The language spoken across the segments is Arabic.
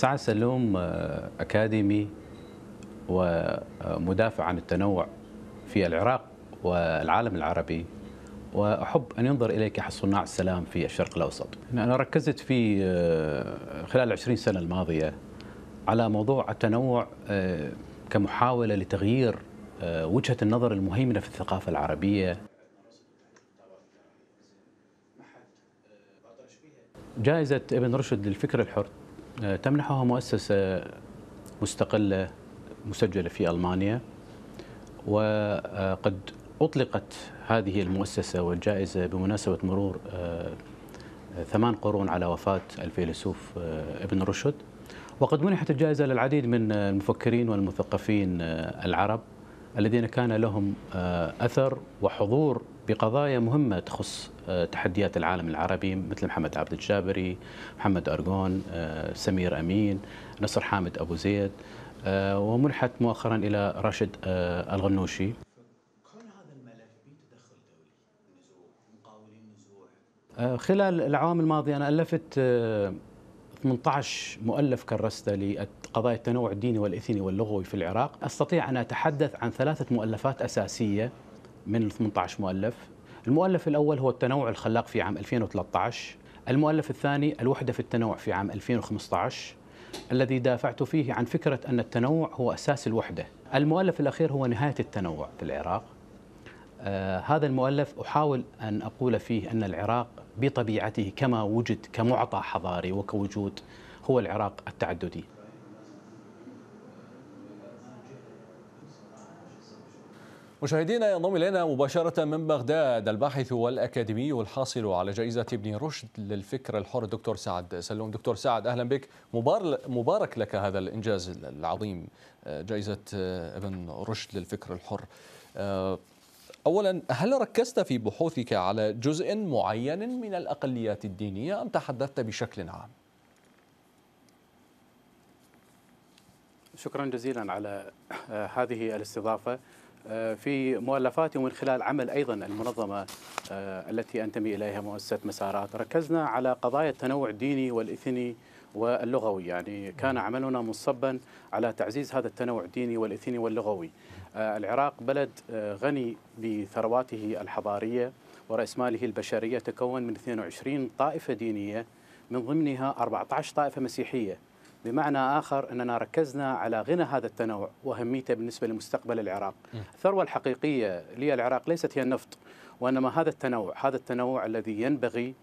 سعد سلوم آه، أكاديمي ومدافع عن التنوع في العراق والعالم العربي وأحب أن ينظر إليك صناع السلام في الشرق الأوسط أنا ركزت في آه، خلال 20 سنة الماضية على موضوع التنوع آه، كمحاولة لتغيير وجهة النظر المهيمنة في الثقافة العربية جائزة ابن رشد للفكر الحر آه، تمنحها مؤسسة مستقلة مسجلة في ألمانيا وقد آه، أطلقت هذه المؤسسة والجائزة بمناسبة مرور آه، ثمان قرون على وفاة الفيلسوف ابن رشد وقد منحت الجائزة للعديد من المفكرين والمثقفين العرب الذين كان لهم آه، أثر وحضور بقضايا مهمة تخص آه، تحديات العالم العربي مثل محمد عبد الجابري محمد أرغون آه، سمير أمين نصر حامد أبو زيد ومنحت مؤخرا إلى راشد الغنوشي خلال الأعوام الماضية أنا ألفت 18 مؤلف كرست قضايا التنوع الديني والإثني واللغوي في العراق أستطيع أن أتحدث عن ثلاثة مؤلفات أساسية من 18 مؤلف المؤلف الأول هو التنوع الخلاق في عام 2013 المؤلف الثاني الوحدة في التنوع في عام 2015 الذي دافعت فيه عن فكرة أن التنوع هو أساس الوحدة المؤلف الأخير هو نهاية التنوع في العراق آه هذا المؤلف أحاول أن أقول فيه أن العراق بطبيعته كما وجد كمعطى حضاري وكوجود هو العراق التعددي مشاهدينا ينضم الينا مباشره من بغداد الباحث والاكاديمي الحاصل على جائزه ابن رشد للفكر الحر الدكتور سعد سلوم دكتور سعد اهلا بك مبارك لك هذا الانجاز العظيم آه، جائزه آه، ابن رشد للفكر الحر آه، اولا هل ركزت في بحوثك على جزء معين من الاقليات الدينيه ام تحدثت بشكل عام؟ شكرا جزيلا على هذه الاستضافه آه، في مؤلفاتي ومن خلال عمل أيضا المنظمة آه، التي أنتمي إليها مؤسسة مسارات ركزنا على قضايا التنوع الديني والإثني واللغوي يعني كان نعم. عملنا منصبا على تعزيز هذا التنوع الديني والإثني واللغوي آه، العراق بلد غني بثرواته الحضارية ورأسماله البشرية تكون من 22 طائفة دينية من ضمنها 14 طائفة مسيحية بمعنى آخر أننا ركزنا على غنى هذا التنوع وأهميته بالنسبة لمستقبل العراق الثروة الحقيقية للعراق ليست هي النفط وإنما هذا التنوع هذا التنوع الذي ينبغي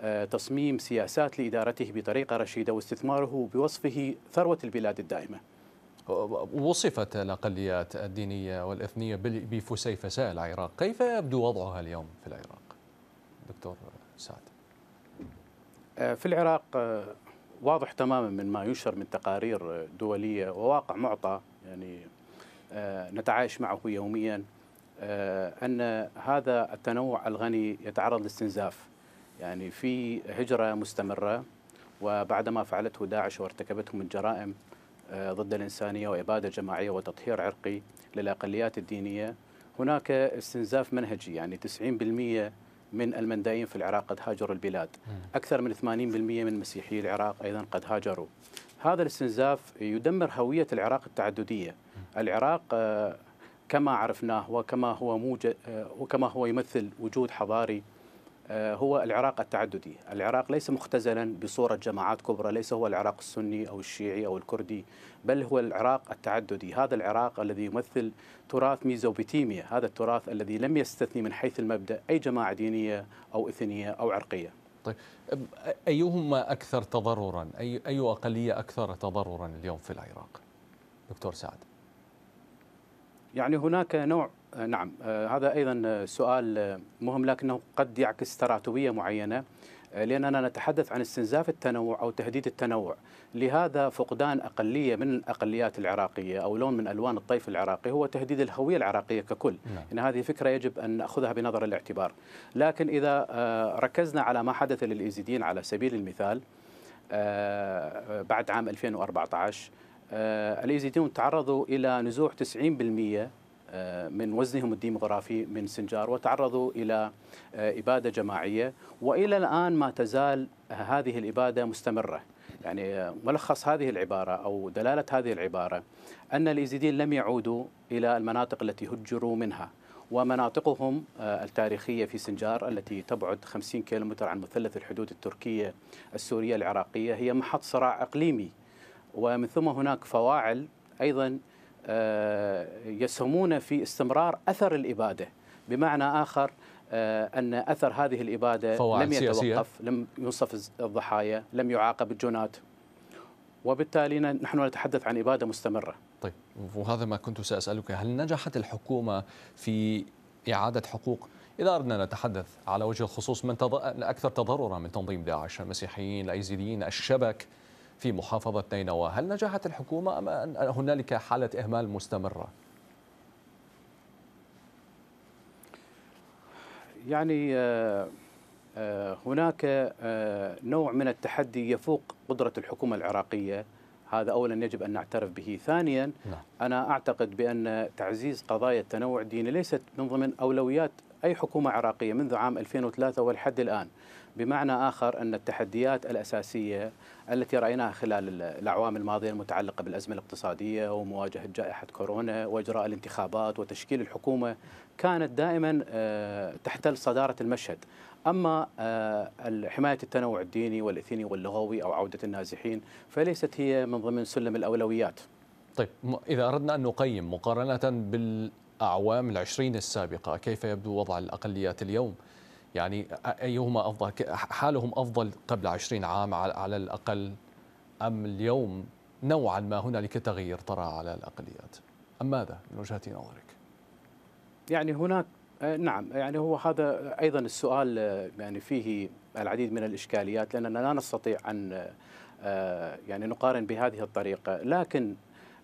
آه، تصميم سياسات لإدارته بطريقة رشيدة واستثماره بوصفه ثروة البلاد الدائمة وصفت الأقليات الدينية والإثنية بفسيفساء العراق كيف يبدو وضعها اليوم في العراق دكتور سعد آه، في العراق آه، واضح تماما من ما ينشر من تقارير دوليه وواقع معطى يعني آه، نتعايش معه يوميا آه، ان هذا التنوع الغني يتعرض لاستنزاف يعني في هجره مستمره وبعد ما فعلته داعش وارتكبته من جرائم آه، ضد الإنسانية وإبادة جماعية وتطهير عرقي للأقليات الدينية هناك استنزاف منهجي يعني 90% من المندائين في العراق قد هاجروا البلاد أكثر من 80% من مسيحي العراق أيضا قد هاجروا هذا الاستنزاف يدمر هوية العراق التعددية العراق آه، كما عرفناه وكما هو موجد آه، وكما هو يمثل وجود حضاري آه، هو العراق التعددي العراق ليس مختزلا بصورة جماعات كبرى ليس هو العراق السني أو الشيعي أو الكردي بل هو العراق التعددي هذا العراق الذي يمثل تراث ميزوبيتيميا هذا التراث الذي لم يستثني من حيث المبدأ أي جماعة دينية أو إثنية أو عرقية طيب أيهما أكثر تضررا أي, أي أقلية أكثر تضررا اليوم في العراق دكتور سعد يعني هناك نوع آه، نعم آه، هذا أيضا آه، سؤال مهم لكنه قد يعكس تراتبية معينة لأننا نتحدث عن استنزاف التنوع أو تهديد التنوع لهذا فقدان أقلية من الأقليات العراقية أو لون من ألوان الطيف العراقي هو تهديد الهوية العراقية ككل نعم. إن هذه فكرة يجب أن نأخذها بنظر الاعتبار لكن إذا ركزنا على ما حدث للإيزيديين على سبيل المثال بعد عام 2014 الإيزيديون تعرضوا إلى نزوح 90% من وزنهم الديموغرافي من سنجار وتعرضوا الى آه، اباده جماعيه والى الان ما تزال هذه الاباده مستمره. يعني آه، ملخص هذه العباره او دلاله هذه العباره ان الايزيديين لم يعودوا الى المناطق التي هجروا منها. ومناطقهم آه، التاريخية في سنجار التي تبعد 50 كيلومتر عن مثلث الحدود التركية السورية العراقية هي محط صراع إقليمي ومن ثم هناك فواعل أيضا آه، يسهمون في استمرار أثر الإبادة بمعنى آخر آه، أن أثر هذه الإبادة لم يتوقف لم ينصف الضحايا لم يعاقب الجنات وبالتالي نحن نتحدث عن إبادة مستمرة طيب وهذا ما كنت سأسألك هل نجحت الحكومة في إعادة حقوق إذا أردنا نتحدث على وجه الخصوص من تض... أكثر تضررا من تنظيم داعش المسيحيين الأيزيديين الشبك في محافظة نينوى هل نجحت الحكومة أم أن هنالك حالة إهمال مستمرة؟ يعني آه، آه، هناك آه، نوع من التحدي يفوق قدرة الحكومة العراقية هذا اولا يجب ان نعترف به، ثانيا نعم. انا اعتقد بان تعزيز قضايا التنوع الديني ليست من ضمن اولويات أي حكومة عراقية منذ عام 2003 والحد الآن بمعنى آخر أن التحديات الأساسية التي رأيناها خلال الأعوام الماضية المتعلقة بالأزمة الاقتصادية ومواجهة جائحة كورونا وإجراء الانتخابات وتشكيل الحكومة كانت دائما آه، تحتل صدارة المشهد أما آه، حماية التنوع الديني والإثني واللغوي أو عودة النازحين فليست هي من ضمن سلم الأولويات طيب إذا أردنا أن نقيم مقارنة بال أعوام العشرين السابقة كيف يبدو وضع الأقليات اليوم يعني أيهما أفضل حالهم أفضل قبل عشرين عام على الأقل أم اليوم نوعا ما هنالك تغيير ترى على الأقليات أم ماذا من وجهة نظرك؟ يعني هناك آه، نعم يعني هو هذا أيضا السؤال آه، يعني فيه العديد من الإشكاليات لأننا لا نستطيع أن آه، يعني نقارن بهذه الطريقة لكن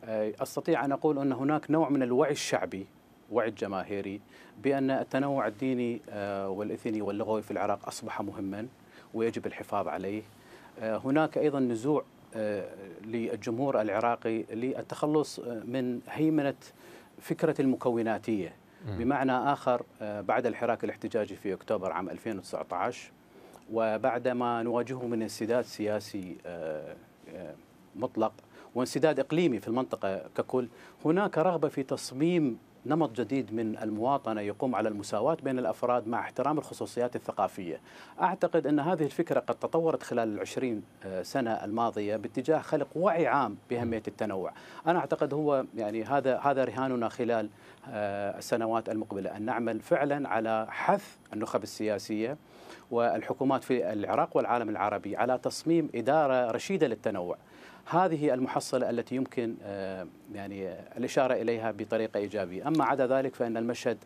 أستطيع أن أقول أن هناك نوع من الوعي الشعبي وعي جماهيري بأن التنوع الديني آه، والإثني واللغوي في العراق أصبح مهما ويجب الحفاظ عليه آه، هناك أيضا نزوع آه، للجمهور العراقي للتخلص من هيمنة فكرة المكوناتية بمعنى آخر بعد الحراك الاحتجاجي في أكتوبر عام 2019 وبعدما نواجهه من انسداد سياسي مطلق وانسداد اقليمي في المنطقه ككل، هناك رغبه في تصميم نمط جديد من المواطنة يقوم على المساواة بين الأفراد مع احترام الخصوصيات الثقافية أعتقد أن هذه الفكرة قد تطورت خلال العشرين آه، سنة الماضية باتجاه خلق وعي عام بأهمية التنوع أنا أعتقد هو يعني هذا هذا رهاننا خلال آه، السنوات المقبلة أن نعمل فعلا على حث النخب السياسية والحكومات في العراق والعالم العربي على تصميم إدارة رشيدة للتنوع هذه المحصلة التي يمكن آه، يعني آه، الإشارة إليها بطريقة إيجابية أما عدا ذلك فإن المشهد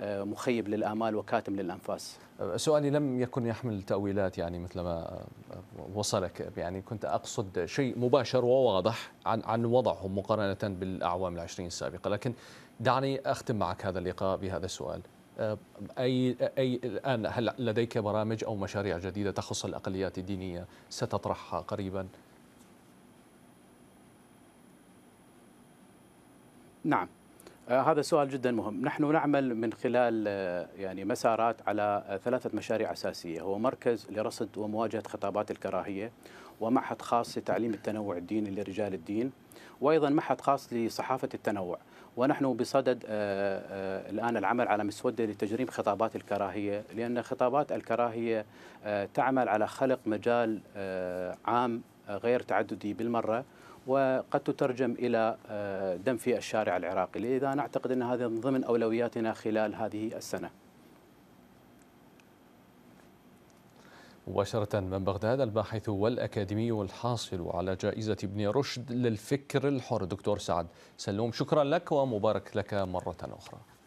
آه، مخيب للآمال وكاتم للأنفاس سؤالي لم يكن يحمل تأويلات يعني مثل ما وصلك يعني كنت أقصد شيء مباشر وواضح عن, عن وضعهم مقارنة بالأعوام العشرين السابقة لكن دعني أختم معك هذا اللقاء بهذا السؤال أي أي الآن هل لديك برامج أو مشاريع جديدة تخص الأقليات الدينية ستطرحها قريبا؟ نعم آه، هذا سؤال جدا مهم نحن نعمل من خلال آه، يعني مسارات على آه، ثلاثة مشاريع أساسية هو مركز لرصد ومواجهة خطابات الكراهية ومعهد خاص لتعليم التنوع الديني لرجال الدين وأيضا معهد خاص لصحافة التنوع ونحن بصدد الآن العمل على مسودة لتجريم خطابات الكراهية لأن خطابات الكراهية تعمل على خلق مجال عام غير تعددي بالمرة وقد تترجم الى آه، دم في الشارع العراقي، لذا نعتقد ان هذا من ضمن اولوياتنا خلال هذه السنه. مباشرة من بغداد الباحث والأكاديمي الحاصل على جائزة ابن رشد للفكر الحر دكتور سعد سلوم شكرا لك ومبارك لك مرة أخرى